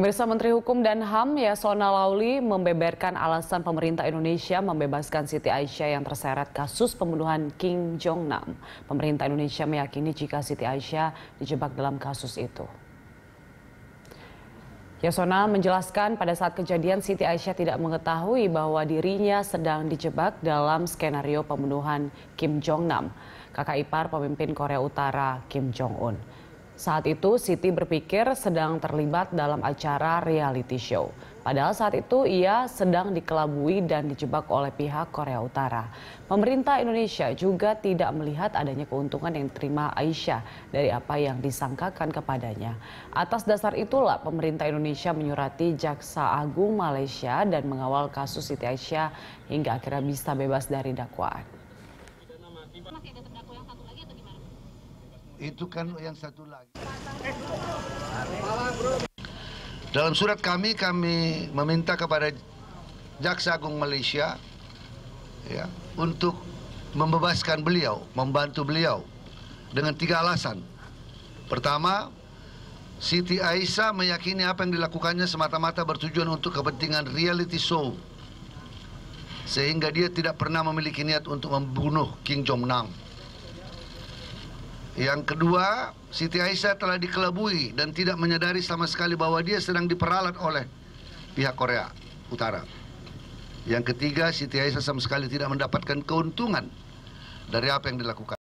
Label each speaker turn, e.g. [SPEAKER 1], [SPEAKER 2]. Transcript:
[SPEAKER 1] Pemirsa Menteri Hukum dan HAM Yasona Lauli membeberkan alasan pemerintah Indonesia membebaskan Siti Aisyah yang terseret kasus pembunuhan King Jong Nam. Pemerintah Indonesia meyakini jika Siti Aisyah dijebak dalam kasus itu. Yasona menjelaskan pada saat kejadian Siti Aisyah tidak mengetahui bahwa dirinya sedang dijebak dalam skenario pembunuhan Kim Jong Nam, kakak ipar pemimpin Korea Utara Kim Jong Un. Saat itu Siti berpikir sedang terlibat dalam acara reality show. Padahal saat itu ia sedang dikelabui dan dijebak oleh pihak Korea Utara. Pemerintah Indonesia juga tidak melihat adanya keuntungan yang diterima Aisyah dari apa yang disangkakan kepadanya. Atas dasar itulah pemerintah Indonesia menyurati Jaksa Agung Malaysia dan mengawal kasus Siti Aisyah hingga akhirnya bisa bebas dari dakwaan.
[SPEAKER 2] Itu kan yang satu lagi. Dalam surat kami, kami meminta kepada Jaksa Agung Malaysia ya, untuk membebaskan beliau, membantu beliau dengan tiga alasan. Pertama, Siti Aisyah meyakini apa yang dilakukannya semata-mata bertujuan untuk kepentingan reality show sehingga dia tidak pernah memiliki niat untuk membunuh King Jong Nam. Yang kedua, Siti Aisyah telah dikelabui dan tidak menyadari sama sekali bahwa dia sedang diperalat oleh pihak Korea Utara. Yang ketiga, Siti Aisyah sama sekali tidak mendapatkan keuntungan dari apa yang dilakukan.